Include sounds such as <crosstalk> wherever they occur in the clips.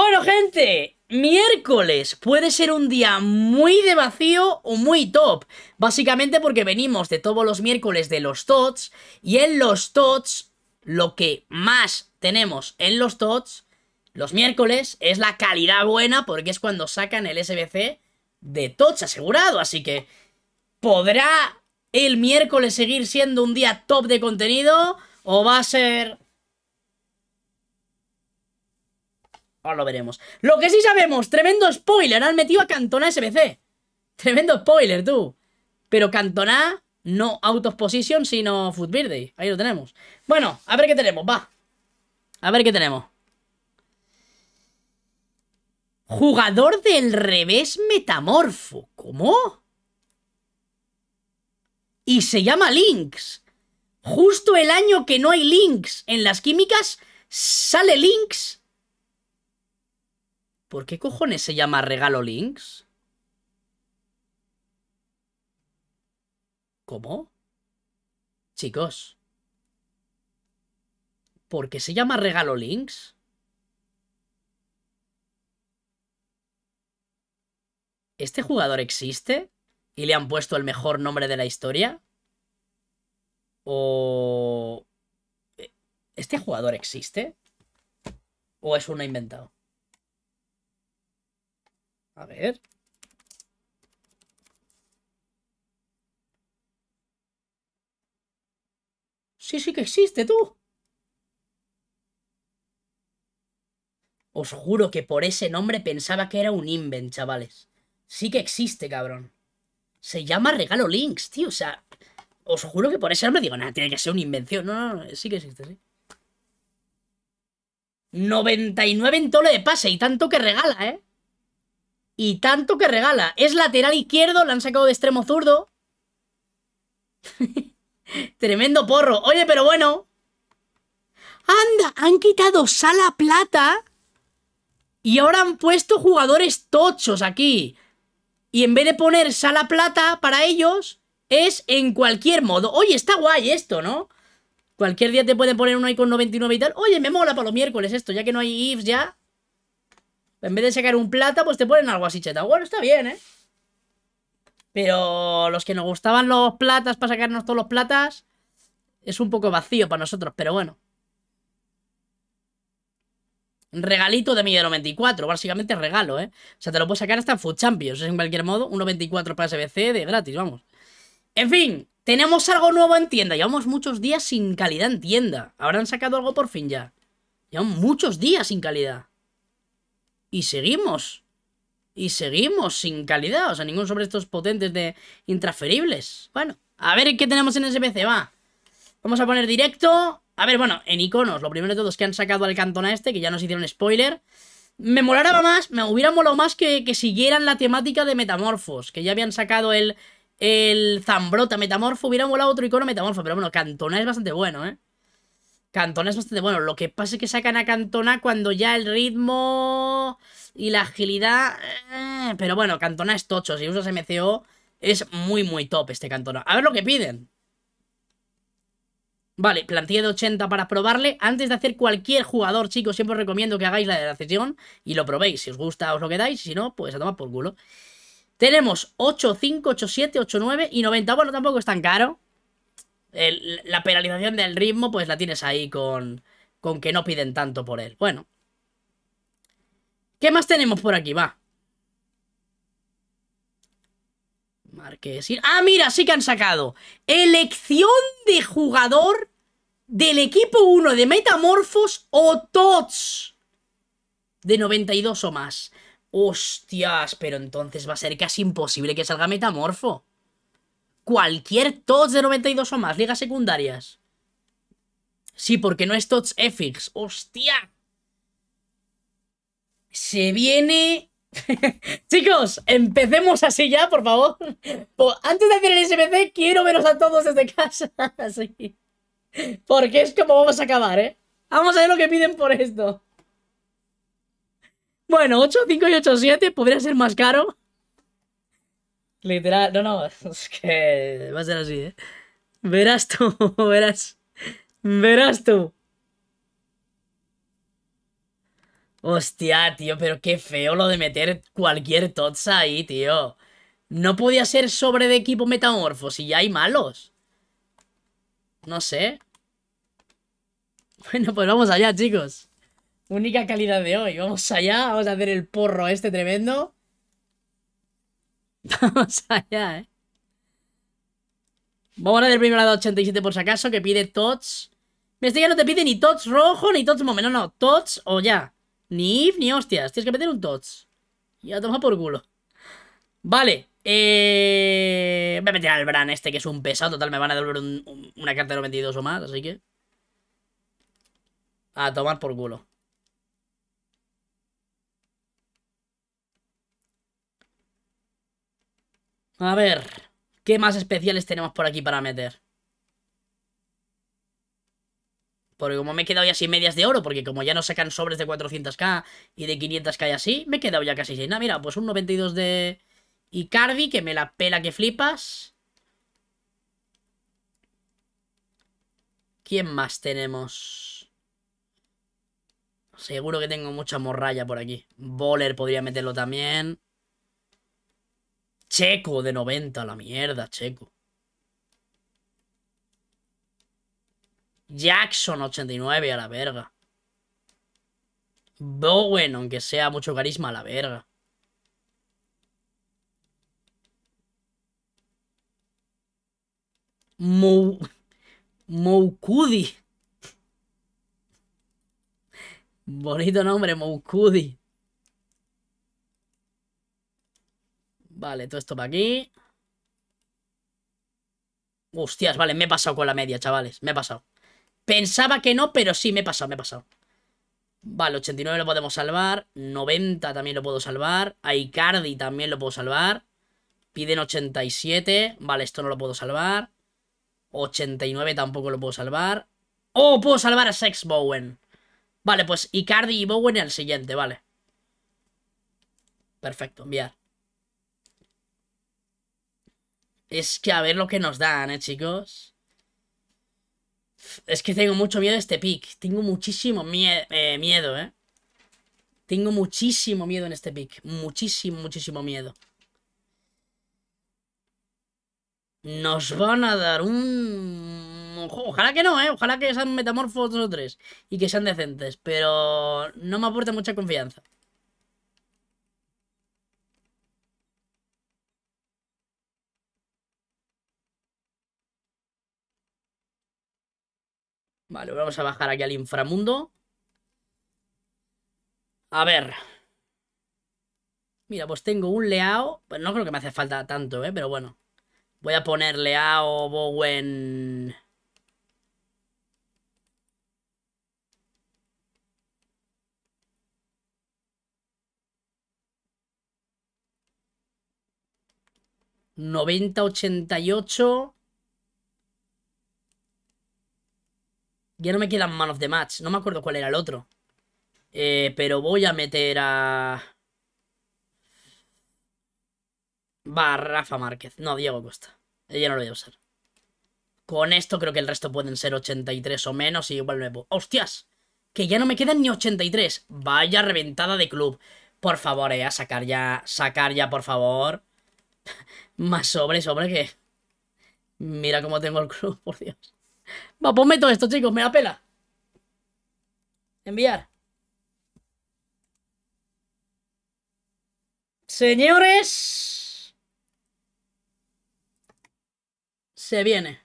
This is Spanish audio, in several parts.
Bueno, gente, miércoles puede ser un día muy de vacío o muy top. Básicamente porque venimos de todos los miércoles de los TOTS y en los TOTS lo que más tenemos en los TOTS los miércoles es la calidad buena porque es cuando sacan el SBC de TOTS asegurado. Así que podrá el miércoles seguir siendo un día top de contenido o va a ser lo veremos. Lo que sí sabemos, tremendo spoiler, han metido a Cantona SBC. Tremendo spoiler, tú. Pero Cantona, no out sino Food Birthday. Ahí lo tenemos. Bueno, a ver qué tenemos, va. A ver qué tenemos. Jugador del revés metamorfo. ¿Cómo? Y se llama Lynx. Justo el año que no hay Lynx en las químicas, sale Lynx ¿Por qué cojones se llama regalo links? ¿Cómo? Chicos. ¿Por qué se llama regalo links? ¿Este jugador existe? ¿Y le han puesto el mejor nombre de la historia? ¿O... E, ¿Este jugador existe? ¿O es uno inventado? A ver. Sí, sí que existe, tú. Os juro que por ese nombre pensaba que era un invent, chavales. Sí que existe, cabrón. Se llama Regalo Links, tío. O sea, os juro que por ese nombre digo, nada, tiene que ser una invención. No, no, no, sí que existe, sí. 99 en tole de pase y tanto que regala, ¿eh? Y tanto que regala. Es lateral izquierdo, la han sacado de extremo zurdo. <laughs> Tremendo porro. Oye, pero bueno. Anda, han quitado Sala Plata. Y ahora han puesto jugadores tochos aquí. Y en vez de poner Sala Plata para ellos, es en cualquier modo. Oye, está guay esto, ¿no? Cualquier día te pueden poner un ahí con 99 y tal. Oye, me mola para los miércoles esto, ya que no hay ifs ya. En vez de sacar un plata, pues te ponen algo así cheta. Bueno, está bien, ¿eh? Pero los que nos gustaban los platas para sacarnos todos los platas, es un poco vacío para nosotros, pero bueno. Regalito de mi 94, básicamente regalo, ¿eh? O sea, te lo puedes sacar hasta en Food Champions, en cualquier modo, 1.24 para SBC de gratis, vamos. En fin, tenemos algo nuevo en tienda. Llevamos muchos días sin calidad en tienda. Habrán sacado algo por fin ya. Llevamos muchos días sin calidad. Y seguimos. Y seguimos sin calidad. O sea, ningún sobre estos potentes de intransferibles. Bueno, a ver qué tenemos en SPC, va. Vamos a poner directo. A ver, bueno, en iconos. Lo primero de todos que han sacado al Cantona este, que ya nos hicieron spoiler. Me molaraba más, me hubiera molado más que, que siguieran la temática de Metamorfos, que ya habían sacado el, el Zambrota Metamorfo, hubiera molado otro icono Metamorfo, pero bueno, Cantona es bastante bueno, ¿eh? Cantona es bastante bueno. Lo que pasa es que sacan a Cantona cuando ya el ritmo y la agilidad... Eh, pero bueno, Cantona es tocho. Si usas MCO es muy, muy top este Cantona. A ver lo que piden. Vale, plantilla de 80 para probarle. Antes de hacer cualquier jugador, chicos, siempre os recomiendo que hagáis la de la sesión y lo probéis. Si os gusta, os lo quedáis. Si no, pues a tomar por culo. Tenemos 8, 5, 8, 7, 8, 9 y 90. Bueno, tampoco es tan caro la penalización del ritmo, pues la tienes ahí con, con que no piden tanto por él. Bueno. ¿Qué más tenemos por aquí? Va. Marquesín. Ah, mira, sí que han sacado. Elección de jugador del equipo 1 de Metamorfos o TOTS. De 92 o más. Hostias, pero entonces va a ser casi imposible que salga Metamorfo cualquier TOTS de 92 o más, ligas secundarias. Sí, porque no es TOTS FX. ¡Hostia! Se viene... <laughs> Chicos, empecemos así ya, por favor. Antes de hacer el SBC, quiero veros a todos desde casa. <laughs> así. Porque es como vamos a acabar, ¿eh? Vamos a ver lo que piden por esto. Bueno, 8, 5 y 8, 7 podría ser más caro. Literal, no, no, <laughs> es que va a ser así, ¿eh? Verás tú, <laughs> verás. Verás tú. Hostia, tío, pero qué feo lo de meter cualquier Tots ahí, tío. No podía ser sobre de equipo metamorfo si ya hay malos. No sé. <laughs> Bueno, pues vamos allá, chicos. Única calidad de hoy. Vamos allá, vamos a hacer el porro este tremendo. Vamos allá, ¿eh? Vamos a del primero lado 87 por si acaso, que pide tots. me este ya no te pide ni tots rojo ni tots momento. No, no, tots o ya. Ni if ni hostias. Tienes que meter un tots. Ya toma por culo. Vale. Eh, voy a meter al Bran este, que es un pesado. Total, me van a devolver una carta de los 22 o más, así que... A tomar por culo. A ver, ¿qué más especiales tenemos por aquí para meter? Porque como me he quedado ya sin medias de oro, porque como ya no sacan sobres de 400k y de 500k y así, me he quedado ya casi sin nada. Mira, pues un 92 de Icardi, que me la pela que flipas. ¿Quién más tenemos? Seguro que tengo mucha morralla por aquí. Boler podría meterlo también. Checo de 90, la mierda, Checo. Jackson 89, a la verga. Bowen, aunque sea mucho carisma, a la verga. Mou... Bonito nombre, Moukudi. Vale, todo esto para aquí. Hostias, vale, me he pasado con la media, chavales. Me he pasado. Pensaba que no, pero sí, me he pasado, me he pasado. Vale, 89 lo podemos salvar. 90 también lo puedo salvar. A Icardi también lo puedo salvar. Piden 87. Vale, esto no lo puedo salvar. 89 tampoco lo puedo salvar. ¡Oh! Puedo salvar a Sex Bowen. Vale, pues Icardi y Bowen al siguiente, vale. Perfecto, enviar. Es que a ver lo que nos dan, ¿eh, chicos? Es que tengo mucho miedo a este pick. Tengo muchísimo eh, miedo, ¿eh? Tengo muchísimo miedo en este pick. Muchísimo, muchísimo miedo. Nos van a dar un... Ojalá que no, ¿eh? Ojalá que sean metamorfos dos o tres. Y que sean decentes. Pero no me aporta mucha confianza. Vale, vamos a bajar aquí al inframundo. A ver. Mira, pues tengo un Leao. Pues no creo que me hace falta tanto, ¿eh? Pero bueno. Voy a poner Leao, Bowen... ochenta y Ya no me quedan Man of the Match. No me acuerdo cuál era el otro. Eh, pero voy a meter a... barrafa Márquez. No, Diego Costa. Ya no lo voy a usar. Con esto creo que el resto pueden ser 83 o menos y igual me puedo... ¡Hostias! Que ya no me quedan ni 83. Vaya reventada de club. Por favor, eh, a sacar ya. Sacar ya, por favor. <laughs> Más sobre, sobre qué? Mira cómo tengo el club, <laughs> por Dios. Va, ponme todo esto, chicos, me da pela. Enviar. Señores. Se viene.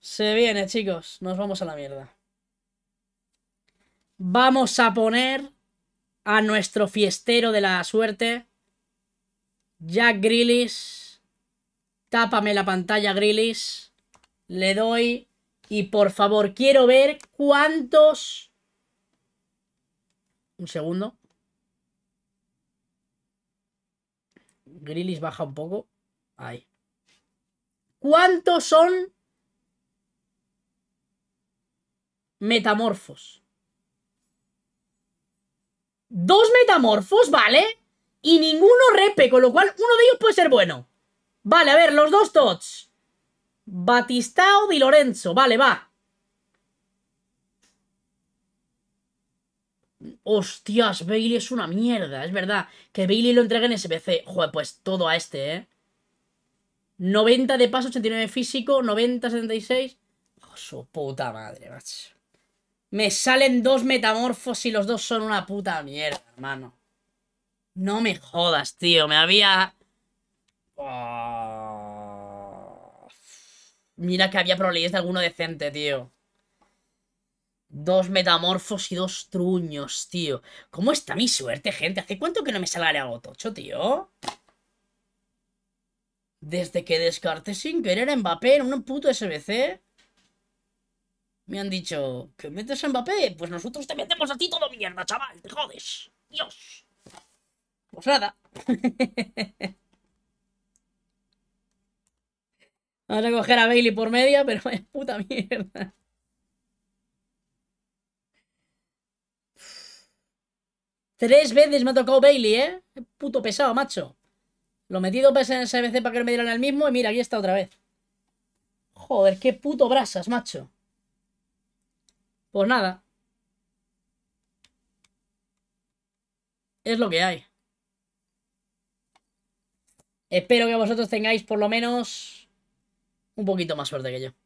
Se viene, chicos. Nos vamos a la mierda. Vamos a poner a nuestro fiestero de la suerte. Jack Grillis. Tápame la pantalla, Grillis. Le doy. Y por favor, quiero ver cuántos... Un segundo. Grillis baja un poco. Ahí. ¿Cuántos son metamorfos? Dos metamorfos, ¿vale? Y ninguno repe, con lo cual uno de ellos puede ser bueno. Vale, a ver, los dos tots. Batistao Di Lorenzo. Vale, va. Hostias, Bailey es una mierda. Es verdad. Que Bailey lo entregue en SBC. Joder, pues todo a este, ¿eh? 90 de paso, 89 físico, 90, 76. su puta madre, macho. Me salen dos metamorfos y los dos son una puta mierda, hermano. No me jodas, tío. Me había... Ah. Mira que había probabilidades de alguno decente, tío. Dos metamorfos y dos truños, tío. ¿Cómo está mi suerte, gente? ¿Hace cuánto que no me salga algo tocho, tío? Desde que descarté sin querer a Mbappé en un puto SBC. Me han dicho, ¿que metes a Mbappé? Pues nosotros te metemos a ti todo mierda, chaval. Te jodes. Dios. Pues nada. <laughs> Vamos a coger a Bailey por media, pero es puta mierda. Tres veces me ha tocado Bailey, ¿eh? Puto pesado, macho. Lo metido veces en BC para que no me dieran el mismo y mira, aquí está otra vez. Joder, qué puto brasas, macho. Pues nada. Es lo que hay. Espero que vosotros tengáis por lo menos un poquito más suerte que yo.